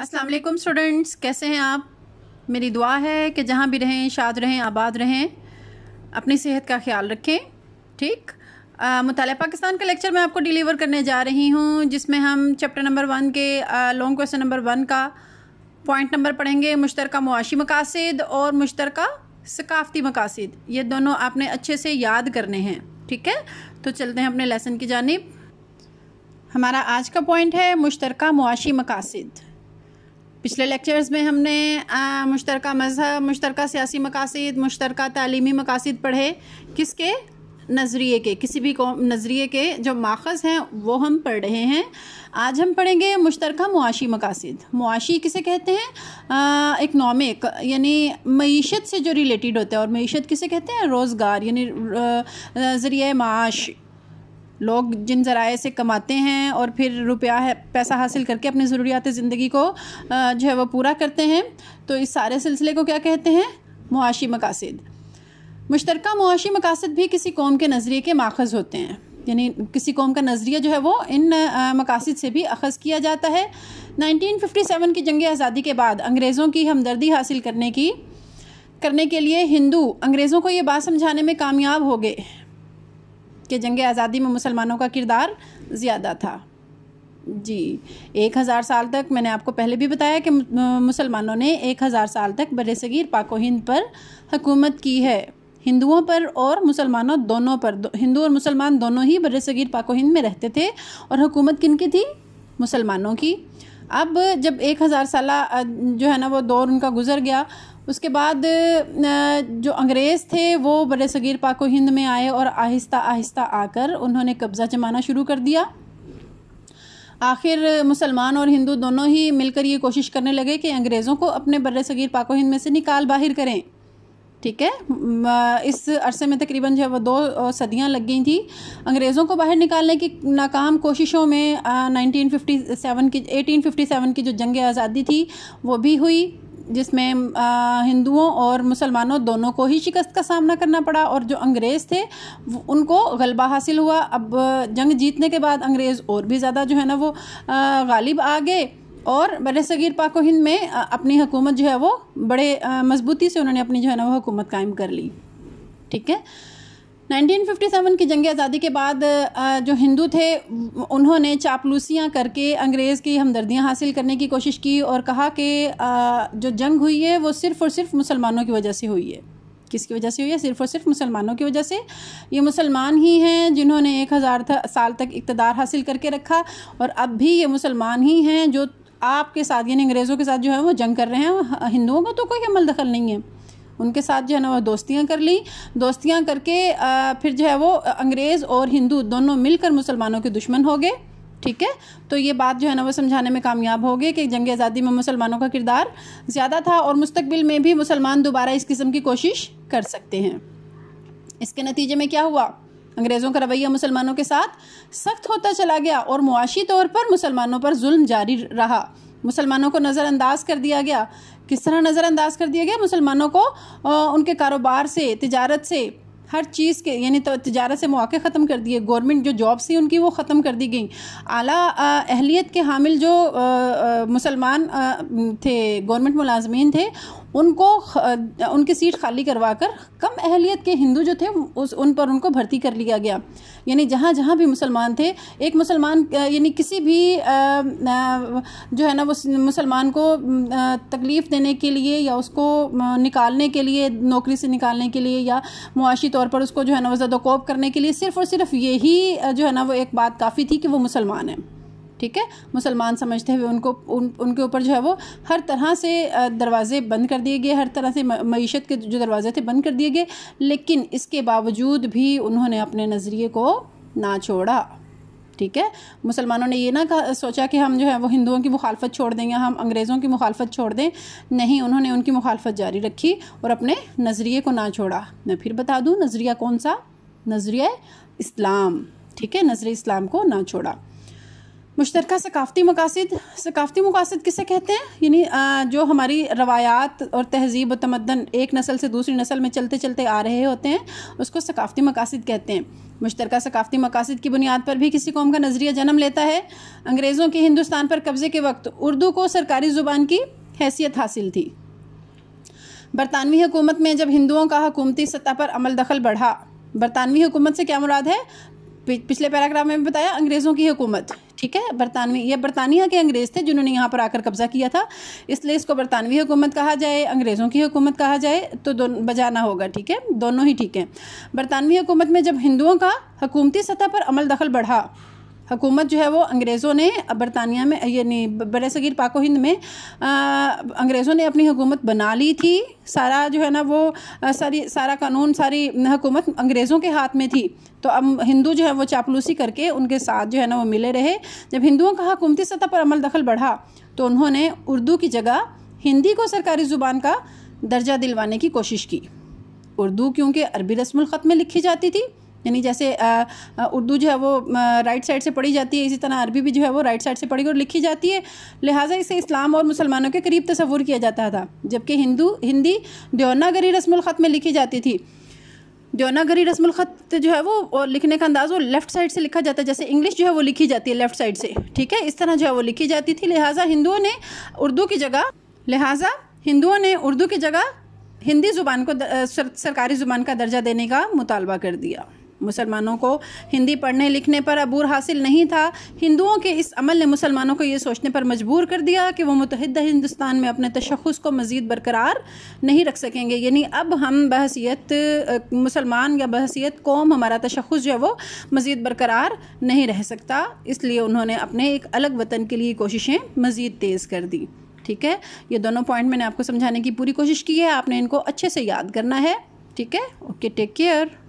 अस्सलाम वालेकुम स्टूडेंट्स कैसे हैं आप मेरी दुआ है कि जहाँ भी रहें शाद रहें आबाद रहें अपनी सेहत का ख्याल रखें ठीक मुताल पाकिस्तान का लेक्चर मैं आपको डिलीवर करने जा रही हूँ जिसमें हम चैप्टर नंबर वन के लॉन्ग क्वेश्चन नंबर वन का पॉइंट नंबर पढ़ेंगे मुश्तर मुआशी मकासद और मुश्तर सकाफ़ती मकासद ये दोनों आपने अच्छे से याद करने हैं ठीक है तो चलते हैं अपने लेसन की जानब हमारा आज का पॉइंट है मुश्तर मुआशी मकासद पिछले लेक्चर्स में हमने मुश्तर मजहब मुश्तर सियासी मकासद मुश्तर तलीमी मकासद पढ़े किसके नज़रिए के किसी भी नज़रिए के जो माखज़ हैं वो हम पढ़ रहे हैं आज हम पढ़ेंगे मुश्तर मुआशी मकासद मुआशी किसे कहते हैं इकनॉमिक यानी मीशत से जो रिलेटेड होता है और मीशत किसे कहते हैं रोज़गार यानी ज़रिए माश लोग जिन ज़राए से कमाते हैं और फिर रुपया है पैसा हासिल करके अपनी ज़रूरियात ज़िंदगी को जो है वो पूरा करते हैं तो इस सारे सिलसिले को क्या कहते हैं मुआशी मकासद मुश्तरक मुआशी मकासद भी किसी कौम के नज़रिए के माखज़ होते हैं यानी किसी कौम का नज़रिया जो है वो इन मकासद से भी अखज़ किया जाता है 1957 की जंग आज़ादी के बाद अंग्रेज़ों की हमदर्दी हासिल करने की करने के लिए हिंदू अंग्रेज़ों को ये बात समझाने में कामयाब हो गए कि जंग आज़ादी में मुसलमानों का किरदार ज़्यादा था जी एक हज़ार साल तक मैंने आपको पहले भी बताया कि मुसलमानों ने एक हज़ार साल तक बड़े सगीर पाको हिंद पर हुकूमत की है हिंदुओं पर और मुसलमानों दोनों पर दो, हिंदू और मुसलमान दोनों ही बड़े सगीर पाको हिंद में रहते थे और हुकूमत किन की थी मुसलमानों की अब जब एक हज़ार साल जो है ना वो दौर उनका गुजर गया उसके बाद जो अंग्रेज़ थे वो बड़े सगीर पाको हिंद में आए और आहिस्ता आहिस्ता आकर उन्होंने कब्ज़ा जमाना शुरू कर दिया आखिर मुसलमान और हिंदू दोनों ही मिलकर ये कोशिश करने लगे कि अंग्रेज़ों को अपने बर सगीर पाको हिंद में से निकाल बाहर करें ठीक है इस अरसे में तकरीबन जो है दो सदियां लग गई थी अंग्रेज़ों को बाहर निकालने की नाकाम कोशिशों में फिफ्टी 1957 की 1857 की जो जंग आज़ादी थी वो भी हुई जिसमें हिंदुओं और मुसलमानों दोनों को ही शिकस्त का सामना करना पड़ा और जो अंग्रेज़ थे उनको गलबा हासिल हुआ अब जंग जीतने के बाद अंग्रेज़ और भी ज़्यादा जो है ना वो गालिब आ गए और बर सग़ीर पाको हिंद में अपनी हुकूमत जो है वो बड़े मजबूती से उन्होंने अपनी जो है ना वो हुकूमत कायम कर ली ठीक है 1957 की जंग आज़ादी के बाद जो हिंदू थे उन्होंने चापलूसियाँ करके अंग्रेज़ की हमदर्दियाँ हासिल करने की कोशिश की और कहा कि जो जंग हुई है वो सिर्फ़ और सिर्फ मुसलमानों की वजह से हुई है किसकी वजह से हुई है सिर्फ और सिर्फ मुसलमानों की वजह से ये मुसलमान ही हैं जिन्होंने एक हज़ार साल तक इकतदार हासिल करके रखा और अब भी ये मुसलमान ही हैं जो आपके साथ यानी अंग्रेज़ों के साथ जो है वो जंग कर रहे हैं हिंदुओं का तो कोई अमल दखल नहीं है उनके साथ जो है ना वो दोस्तियाँ कर ली दोस्तियाँ करके फिर जो है वो अंग्रेज़ और हिंदू दोनों मिलकर मुसलमानों के दुश्मन हो गए ठीक है तो ये बात जो है ना वो समझाने में कामयाब हो गए कि जंग आज़ादी में मुसलमानों का किरदार ज़्यादा था और मुस्तबिल में भी मुसलमान दोबारा इस किस्म की कोशिश कर सकते हैं इसके नतीजे में क्या हुआ अंग्रेज़ों का रवैया मुसलमानों के साथ सख्त होता चला गया और मुआशी तौर पर मुसलमानों पर जुल्म जारी रहा मुसलमानों को नज़रअंदाज कर दिया गया किस तरह नज़रअंदाज कर दिया गया मुसलमानों को उनके कारोबार से तजारत से हर चीज़ के यानी तो तजारत से मौके ख़त्म कर दिए गवर्नमेंट जो जॉब्स थी उनकी वो ख़त्म कर दी गई आला अहलियत के हामिल जो मुसलमान थे गवर्नमेंट मुलाजमीन थे उनको उनकी सीट खाली करवा कर कम अहलियत के हिंदू जो थे उस उन पर उनको भर्ती कर लिया गया यानी जहाँ जहाँ भी मुसलमान थे एक मुसलमान यानी किसी भी जो है ना वो मुसलमान को तकलीफ़ देने के लिए या उसको निकालने के लिए नौकरी से निकालने के लिए या मुआशी तौर पर उसको जो है ना वो जदोकोप करने के लिए सिर्फ़ और सिर्फ यही जो है ना वो एक बात काफ़ी थी कि वो मुसलमान है ठीक है मुसलमान समझते हुए उनको उन उनके ऊपर जो है वो हर तरह से दरवाज़े बंद कर दिए गए हर तरह से मीशत के जो दरवाज़े थे बंद कर दिए गए लेकिन इसके बावजूद भी उन्होंने अपने नज़रिए को ना छोड़ा ठीक है मुसलमानों ने ये ना कहा सोचा कि हम जो है वो हिंदुओं की मुखालफत छोड़ दें या हम अंग्रेज़ों की मुखालफत छोड़ दें नहीं उन्होंने उनकी मुखालफत जारी रखी और अपने नज़रिए को ना छोड़ा मैं फिर बता दूँ नज़रिया कौन सा नज़रिया इस्लाम ठीक है नज़र इस्लाम को ना छोड़ा मुश्तरका सकाफ़ती मकासद सकाफ़ती मकासद किसे कहते हैं यानी जो हमारी रवायात और तहजीब और तमदन एक नसल से दूसरी नसल में चलते चलते आ रहे होते हैं उसको सकाफ़ती मकासद कहते हैं मुश्तरका सकाफ़ती मकासद की बुनियाद पर भी किसी कौम का नज़रिया जन्म लेता है अंग्रेज़ों के हिंदुस्तान पर कब्ज़े के वक्त उर्दू को सरकारी ज़ुबान की हैसियत हासिल थी बरतानवी हुकूमत में जब हिंदुओं का हकूमती सतह पर अमल दखल बढ़ा बरतानवी हुकूमत से क्या मुराद है पिछले पैराग्राफ में बताया अंग्रेज़ों की हुकूमत ठीक है बरतानवी ये बरतानिया के अंग्रेज़ थे जिन्होंने यहाँ पर आकर कब्ज़ा किया था इसलिए इसको बरतानवी हुकूमत कहा जाए अंग्रेज़ों की हुकूमत कहा जाए तो दोनों बजाना होगा ठीक है दोनों ही ठीक हैं बरतानवी हुकूमत में जब हिंदुओं का हकूमती सतह पर अमल दखल बढ़ा हुकूमत जो है वो अंग्रेज़ों ने बरतानिया में यानी बर सगीर पाको हिंद में अंग्रेज़ों ने अपनी हुकूमत बना ली थी सारा जो है ना वो सारी सारा कानून सारी हुकूमत अंग्रेज़ों के हाथ में थी तो अब हिंदू जो है वो चापलूसी करके उनके साथ जो है ना वो मिले रहे जब हिंदुओं का हुकूमती सतह पर अमल दखल बढ़ा तो उन्होंने उर्दू की जगह हिंदी को सरकारी ज़ुबान का दर्जा दिलवाने की कोशिश की उर्दू क्योंकि अरबी रस्म में लिखी जाती थी यानी जैसे उर्दू जो है वो राइट साइड से पढ़ी जाती है इसी तरह अरबी भी जो है वो राइट साइड से पढ़ी और लिखी जाती है लिहाजा इसे इस्लाम और मुसलमानों के करीब तस्वूर किया जाता था जबकि हिंदू हिंदी देवनागरी रस्मलख़त में लिखी जाती थी देवनागरी रस्मलखत जो है वो लिखने का अंदाज़ वो लेफ़्ट साइड से लिखा जाता है जैसे इंग्लिश जो है वो लिखी जाती है लेफ़्ट साइड से ठीक है इस तरह जो है वो लिखी जाती थी लिहाजा हिंदुओं ने उर्दू की जगह लिहाजा हिंदुओं ने उर्दू की जगह हिंदी ज़ुबान को सरकारी ज़ुबान का दर्जा देने का मुतालबा कर दिया मुसलमानों को हिंदी पढ़ने लिखने पर अबूर हासिल नहीं था हिंदुओं के इस अमल ने मुसलमानों को ये सोचने पर मजबूर कर दिया कि वो मुतहद हिंदुस्तान में अपने तशखस को मज़ीद बरकरार नहीं रख सकेंगे यानी अब हम बहसीत मुसलमान या बहसीत कौम हमारा तशखस जो है वो मज़ीद बरकरार नहीं रह सकता इसलिए उन्होंने अपने एक अलग वतन के लिए कोशिशें मज़ीद तेज़ कर दी ठीक है ये दोनों पॉइंट मैंने आपको समझाने की पूरी कोशिश की है आपने इनको अच्छे से याद करना है ठीक है ओके टेक केयर